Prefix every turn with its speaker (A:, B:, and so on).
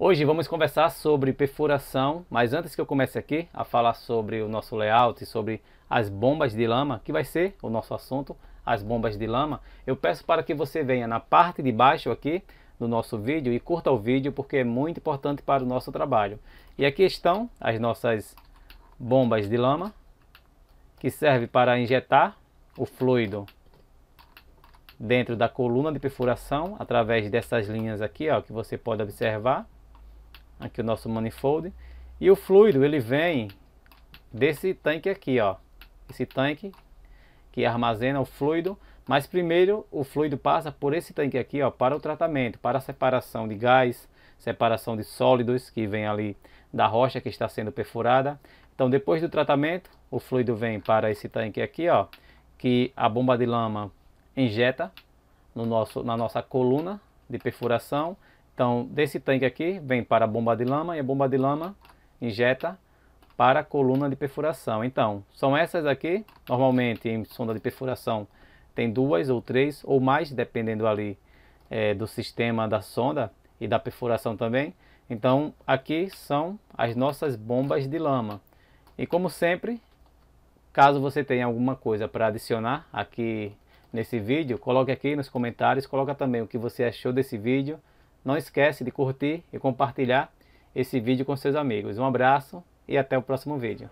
A: Hoje vamos conversar sobre perfuração, mas antes que eu comece aqui a falar sobre o nosso layout e sobre as bombas de lama, que vai ser o nosso assunto, as bombas de lama, eu peço para que você venha na parte de baixo aqui do nosso vídeo e curta o vídeo porque é muito importante para o nosso trabalho. E aqui estão as nossas bombas de lama, que serve para injetar o fluido dentro da coluna de perfuração através dessas linhas aqui ó, que você pode observar aqui o nosso manifold. E o fluido ele vem desse tanque aqui, ó. Esse tanque que armazena o fluido, mas primeiro o fluido passa por esse tanque aqui, ó, para o tratamento, para a separação de gás, separação de sólidos que vem ali da rocha que está sendo perfurada. Então, depois do tratamento, o fluido vem para esse tanque aqui, ó, que a bomba de lama injeta no nosso, na nossa coluna de perfuração então, desse tanque aqui, vem para a bomba de lama e a bomba de lama injeta para a coluna de perfuração. Então, são essas aqui, normalmente em sonda de perfuração tem duas ou três ou mais, dependendo ali é, do sistema da sonda e da perfuração também. Então, aqui são as nossas bombas de lama. E como sempre, caso você tenha alguma coisa para adicionar aqui nesse vídeo, coloque aqui nos comentários, coloca também o que você achou desse vídeo, não esquece de curtir e compartilhar esse vídeo com seus amigos. Um abraço e até o próximo vídeo.